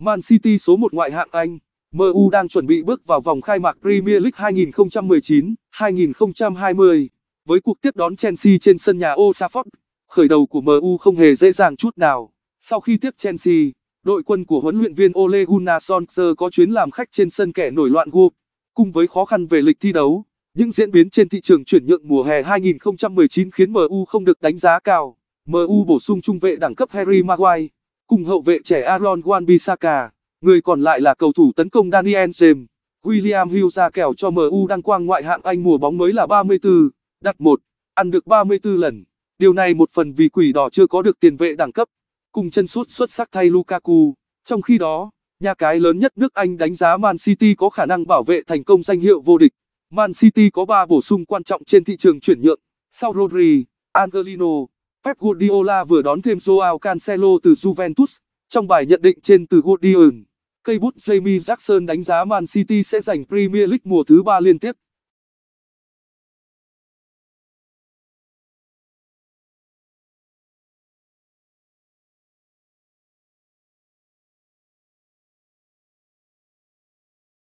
Man City số 1 ngoại hạng Anh, MU đang chuẩn bị bước vào vòng khai mạc Premier League 2019-2020 với cuộc tiếp đón Chelsea trên sân nhà Old Trafford. Khởi đầu của MU không hề dễ dàng chút nào. Sau khi tiếp Chelsea, đội quân của huấn luyện viên Ole Gunnar Solskjaer có chuyến làm khách trên sân kẻ nổi loạn Wolves. Cùng với khó khăn về lịch thi đấu, những diễn biến trên thị trường chuyển nhượng mùa hè 2019 khiến MU không được đánh giá cao. MU bổ sung trung vệ đẳng cấp Harry Maguire cùng hậu vệ trẻ Aaron Wan-Bissaka. Người còn lại là cầu thủ tấn công Daniel James. William Hill ra kèo cho MU đăng quang ngoại hạng Anh mùa bóng mới là 34, đặt 1, ăn được 34 lần. Điều này một phần vì quỷ đỏ chưa có được tiền vệ đẳng cấp, cùng chân sút xuất sắc thay Lukaku. Trong khi đó, nhà cái lớn nhất nước Anh đánh giá Man City có khả năng bảo vệ thành công danh hiệu vô địch. Man City có 3 bổ sung quan trọng trên thị trường chuyển nhượng, sau Rodri, Angelino, Pep Guardiola vừa đón thêm Joao Cancelo từ Juventus. Trong bài nhận định trên từ Guardian, cây bút Jamie Jackson đánh giá Man City sẽ giành Premier League mùa thứ ba liên tiếp.